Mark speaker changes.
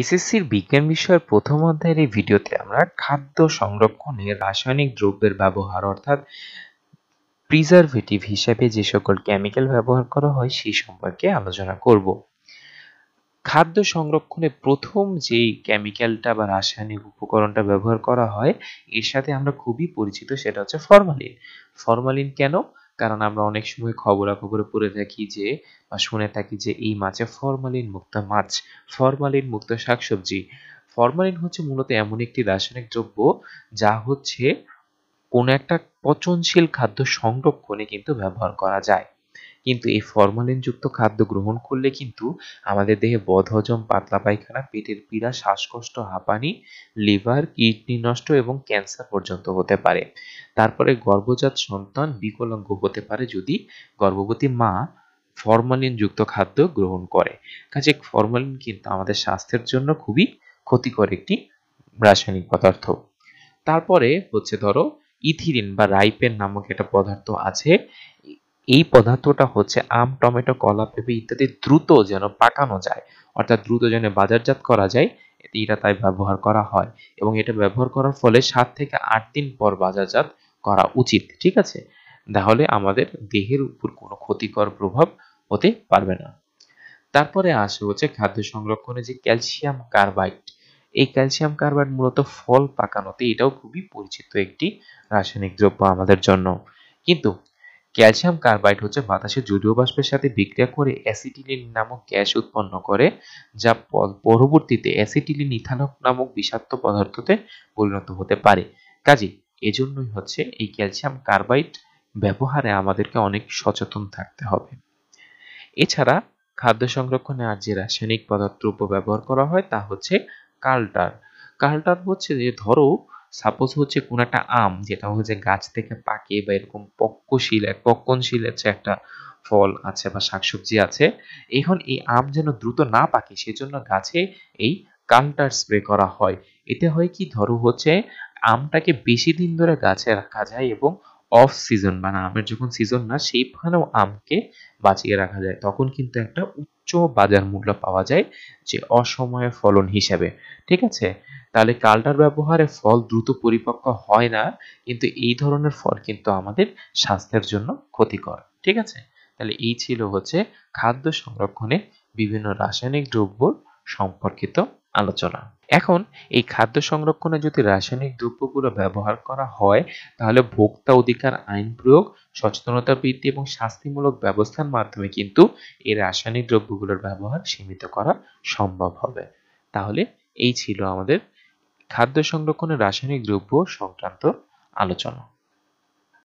Speaker 1: এসএসসির বিজ্ঞান বিষয়ের প্রথম অধ্যায়ের এই ভিডিওতে আমরা খাদ্য সংরক্ষণে রাসায়নিক দ্রব্যের ব্যবহার অর্থাৎ প্রিজারভেটিভ হিসাবে যে সকল কেমিক্যাল ব্যবহার করা হয় সেই সম্পর্কে আলোচনা করব খাদ্য সংরক্ষণে প্রথম যে কেমিক্যালটা বা রাসায়নিক উপকরণটা ব্যবহার করা হয় এর সাথে আমরা খুবই পরিচিত সেটা হচ্ছে ফরমালিন ফরমালিন কেন কারণ আমরা অনেক সময় খবরাখবরে পড়ে থাকি যে বা শুনে থাকি যে এই মাছে ফরমালিন মুক্ত মাছ ফরমালিন মুক্ত শাকসবজি ফরমালিন হচ্ছে মূলত এমন একটি রাসায়নিক দ্রব্য যা হচ্ছে কোনো একটা পচনশীল খাদ্য সংরক্ষণে কিন্তু ব্যবহার করা যায় কিন্তু এই ফরমালিনযুক্ত খাদ্য গ্রহণ করলে কিন্তু আমাদের দেহে বদহজম পাতলা পায়খানা পেটের পীড়া শ্বাসকষ্ট হাঁপানি লিভার কিডনি নষ্ট এবং ক্যান্সার পর্যন্ত হতে পারে তারপরে গর্ভজাত সন্তান বিকলাঙ্গ হতে পারে যদি গর্ভবতী মা ফরমালিনযুক্ত খাদ্য গ্রহণ করে কাজে ফরমালিন কিন্তু আমাদের স্বাস্থ্যের জন্য খুবই ক্ষতিকর একটি রাসায়নিক পদার্থ তারপরে হচ্ছে ধরো ইথিরিন বা রাইপেন নামক একটা পদার্থ আছে এই পদার্থটা হচ্ছে আম টমেটো কলা পেঁপে ইত্যাদি দ্রুত যেন পাকানো যায় অর্থাৎ দ্রুত যেন বাজারজাত করা যায় এটা তাই ব্যবহার করা হয় এবং এটা ব্যবহার করার ফলে সাত থেকে আট দিন পর বাজারজাত করা উচিত ঠিক আছে তাহলে আমাদের দেহের উপর কোনো ক্ষতিকর প্রভাব হতে পারবে না তারপরে আসে হচ্ছে খাদ্য সংরক্ষণে যে ক্যালসিয়াম কার্বাইড এই ক্যালসিয়াম কার্বাইড মূলত ফল পাকানোতে এটাও খুবই পরিচিত একটি রাসায়নিক দ্রব্য আমাদের জন্য কিন্তু ক্যালসিয়াম কার্বাইড হচ্ছে বাতাসে জলীয় বাষ্পের সাথে বিক্রিয়া করে অ্যাসিটিলিন নামক গ্যাস উৎপন্ন করে যা পরবর্তীতে অ্যাসিটিলিন ইথানল নামক বিষাক্ত পদার্থতে পরিণত হতে পারে কাজে এজন্যই হচ্ছে এই ক্যালসিয়াম কার্বাইড ব্যবহারে আমাদেরকে অনেক সচেতন থাকতে হবে এছাড়া খাদ্য সংরক্ষণে আর যে রাসায়নিক পদার্থ উপব্যবহার করা হয় তা হচ্ছে কালটার কালটার হচ্ছে যে ধরো সাপোজ হচ্ছে কোনো একটা আম যেটা হচ্ছে গাছ থেকে পাকে বা এরকম পক্কশীল এক পক্কনশীল হচ্ছে একটা ফল আছে বা শাকসবজি আছে এখন এই আম যেন দ্রুত না পাকে সেজন্য গাছে এই কান্টার স্প্রে করা হয় এতে হয় কি ধরো হচ্ছে আমটাকে বেশি দিন ধরে গাছে রাখা যায় এবং অফ সিজন মানে আমের যখন সিজন না সেইখানেও আমকে বাঁচিয়ে রাখা যায় তখন কিন্তু একটা উচ্চ বাজার মূল্য পাওয়া যায় যে অসময়ে ফলন হিসাবে ঠিক আছে তাহলে কালটার ব্যবহারে ফল দ্রুত পরিপক্ক হয় না কিন্তু এই ধরনের ফল কিন্তু আমাদের স্বাস্থ্যের জন্য ক্ষতিকর ঠিক আছে তাহলে এই ছিল হচ্ছে খাদ্য সংরক্ষণে বিভিন্ন রাসায়নিক দ্রব্যর সম্পর্কিত আলোচনা এখন এই খাদ্য সংরক্ষণে যদি রাসায়নিক দ্রব্যগুলো ব্যবহার করা হয় তাহলে ভোক্তা অধিকার আইন প্রয়োগ সচেতনতা বৃদ্ধি এবং শাস্তিমূলক ব্যবস্থার মাধ্যমে কিন্তু এই রাসায়নিক দ্রব্যগুলোর ব্যবহার সীমিত করা সম্ভব হবে তাহলে এই ছিল আমাদের খাদ্য সংরক্ষণের রাসায়নিক দ্রব্য সংক্রান্ত আলোচনা